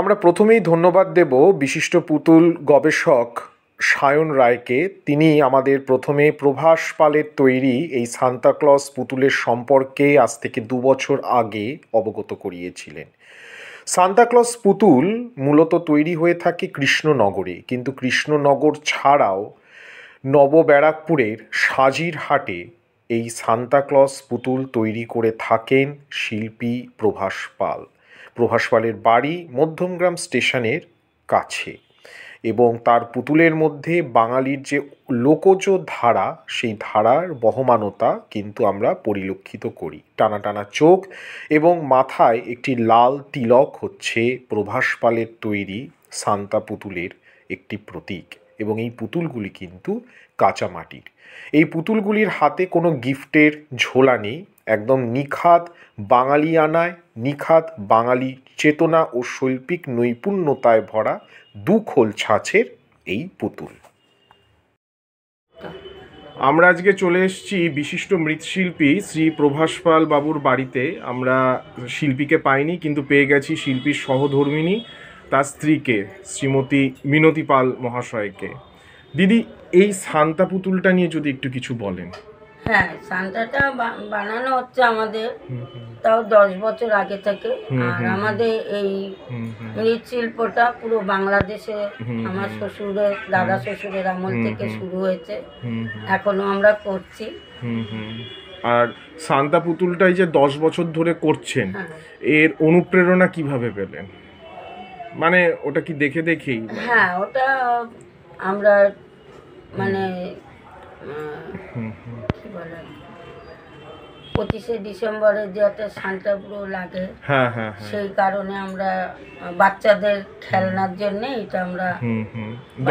আমরা প্রথমেই ধন্যবাদ দেব বিশিষ্ট পুতুল গবেষক সায়ন রায়কে তিনি আমাদের প্রথমে প্রভাস পালের তৈরি এই সান্তাক্লস পুতুলের সম্পর্কে আজ থেকে দু বছর আগে অবগত করিয়েছিলেন সান্তাক্লস পুতুল মূলত তৈরি হয়ে থাকে কৃষ্ণনগরে কিন্তু কৃষ্ণনগর ছাড়াও নবব্যারাকপুরের সাজির হাটে এই সান্তাক্লস পুতুল তৈরি করে থাকেন শিল্পী প্রভাস পাল প্রভাসপালের বাড়ি মধ্যমগ্রাম স্টেশনের কাছে এবং তার পুতুলের মধ্যে বাঙালির যে লোকজ ধারা সেই ধারার বহমানতা কিন্তু আমরা পরিলক্ষিত করি টানা টানা চোখ এবং মাথায় একটি লাল তিলক হচ্ছে প্রভাস পালের তৈরি সান্তা পুতুলের একটি প্রতীক এবং এই পুতুলগুলি কিন্তু কাঁচামাটির এই পুতুলগুলির হাতে কোনো গিফটের ঝোলা নেই একদম নিখাত বাঙালিয়ানায় নিখাত বাঙালি চেতনা ও শৈল্পিক নৈপুণ্যতায় ভরা দুখোল ছাঁচের এই পুতুল আমরা আজকে চলে এসেছি বিশিষ্ট মৃৎশিল্পী শ্রী প্রভাস পাল বাবুর বাড়িতে আমরা শিল্পীকে পাইনি কিন্তু পেয়ে গেছি শিল্পীর সহধর্মিনী তার স্ত্রীকে শ্রীমতী মিনতি পাল মহাশয়কে দিদি এই শান্তা পুতুলটা নিয়ে যদি একটু কিছু বলেন হ্যাঁ সান্তাটা বানানো হচ্ছে আমাদের তাও দশ বছর আগে থেকে আর আমাদের এই মৃৎশিল্পটা পুরো বাংলাদেশে আমার শ্বশুরের দাদা শ্বশুরের আমল থেকে শুরু হয়েছে এখনো আমরা করছি আর সান্তা পুতুলটাই যে দশ বছর ধরে করছেন হ্যাঁ। এর অনুপ্রেরণা কিভাবে পেলেন মানে ওটা কি দেখে দেখেই হ্যাঁ ওটা আমরা মানে পঁচিশে ডিসেম্বরে যাতে সান্তাপুরো লাগে হ্যাঁ, হ্যাঁ, হ্যাঁ। সেই কারণে আমরা বাচ্চাদের খেলনার জন্য এটা আমরা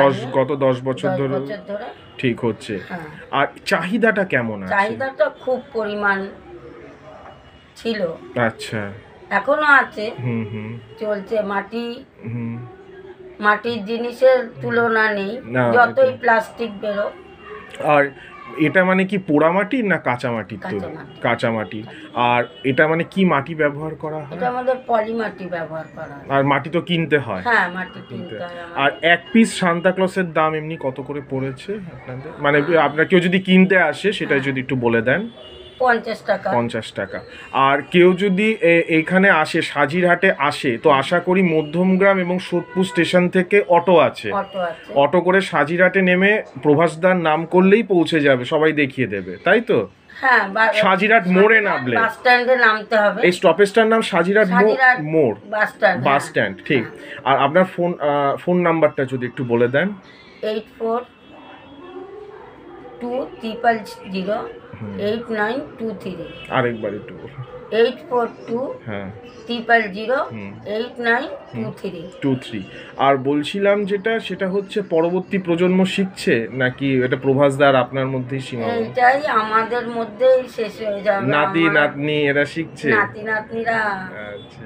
দশ গত দশ বছর ধরে ঠিক হচ্ছে আর চাহিদাটা কেমন চাহিদাটা খুব পরিমাণ ছিল আচ্ছা এখনো আছে চলছে মাটি মাটির জিনিসের তুলনা নেই যতই প্লাস্টিক বেরোয় আর এটা মানে কি পোড়া মাটি না কাঁচা মাটির তৈরি কাঁচা মাটি আর এটা মানে কি মাটি ব্যবহার করা হয় এটা আমাদের পলি মাটি ব্যবহার করা হয় আর মাটি তো কিনতে হয় হ্যাঁ মাটি কিনতে হয় আর এক পিস সান্তা ক্লসের দাম এমনি কত করে পড়েছে আপনাদের মানে আপনারা কেউ যদি কিনতে আসে সেটা হ্যাঁ। যদি একটু বলে দেন পঞ্চাশ টাকা আর কেউ যদি এখানে আসে সাজিরহাটে আসে তো আশা করি মধ্যমগ্রাম এবং সোদপুর স্টেশন থেকে অটো আছে অটো করে সাজিরহাটে নেমে প্রভাসদার নাম করলেই পৌঁছে যাবে সবাই দেখিয়ে দেবে তাই তো হ্যাঁ, সাজিরহাট মোড়ে নামলে বাস এই স্টপেজটার নাম সাজিরাট মোড় বাস হ্যাঁ। বাস স্ট্যান্ড ঠিক হ্যাঁ। আর আপনার ফোন ফোন নাম্বারটা যদি একটু বলে দেন eight four two triple zero eight nine two three আরেকবার একটু বলুন এইট ফোর টু হ্যাঁ এইট নাইন টু থ্রি আর বলছিলাম যেটা সেটা হচ্ছে পরবর্তী প্রজন্ম শিখছে নাকি এটা প্রভাস প্রভাসদার আপনার মধ্যেই সীমাবদ্ধ এটাই আমাদের মধ্যেই শেষ হয়ে যাবে নাতি নাতনি এরা শিখছে নাতি নাতনিরা আচ্ছা।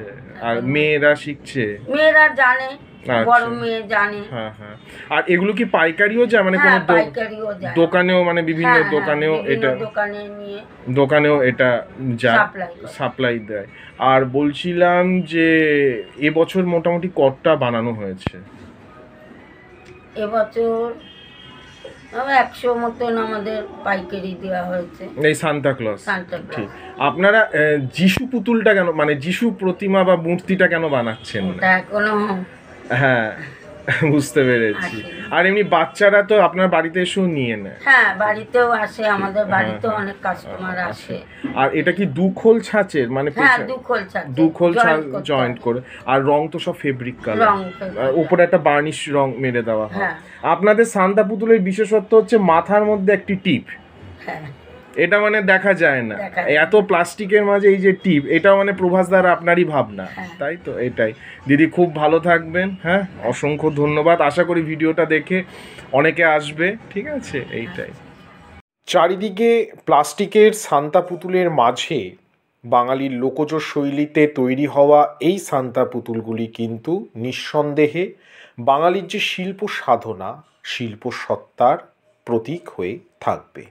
আর মেয়েরা শিখছে মেয়েরা জানে বড় আচ্ছা। জানে হ্যাঁ হ্যাঁ আর এগুলো কি পাইকারিও যায় মানে হ্যাঁ, কোনো পাইকারিও দোকানেও মানে বিভিন্ন হ্যাঁ, হ্যাঁ, দোকানেও এটা দোকানে নিয়ে দোকানেও এটা যায় সাপ্লাই দেয় আর বলছিলাম যে এবছর মোটামুটি কটটা বানানো হয়েছে এবছর একশো মতন আমাদের পাইকারি দেওয়া হয়েছে এই সান্তা ক্লজ ঠিক আপনারা যিশু পুতুলটা কেন মানে যিশু প্রতিমা বা মূর্তিটা কেন বানাচ্ছেন এখনো হ্যাঁ বুঝতে পেরেছি আর এমনি বাচ্চারা তো আপনার বাড়িতে এসেও নিয়ে নেয় হ্যাঁ বাড়িতেও আসে আমাদের হ্যাঁ, বাড়িতেও হ্যাঁ। অনেক কাস্টমার আচ্ছা। আসে আর এটা কি দুখোল ছাঁচের মানে হ্যাঁ দুখোল ছাঁচ দুখোল ছাঁচ জয়েন্ট করে আর রং তো সব ফেব্রিক কালার উপরে একটা বার্নিশ রং মেরে দেওয়া হয় হ্যাঁ। আপনাদের সান্তা পুতুলের বিশেষত্ব হচ্ছে মাথার মধ্যে একটি টিপ হ্যাঁ এটা মানে দেখা যায় না এত প্লাস্টিকের মাঝে এই যে টিপ এটা মানে প্রভাস দ্বারা আপনারই ভাবনা হ্যাঁ। তাই তো এটাই দিদি খুব ভালো থাকবেন হ্যাঁ অসংখ্য ধন্যবাদ আশা করি ভিডিওটা দেখে অনেকে আসবে ঠিক আছে এইটাই চারিদিকে প্লাস্টিকের সান্তা পুতুলের মাঝে বাঙালির লোকজ শৈলীতে তৈরি হওয়া এই সান্তা পুতুলগুলি কিন্তু নিঃসন্দেহে বাঙালির যে শিল্প সাধনা শিল্প সত্তার প্রতীক হয়ে থাকবে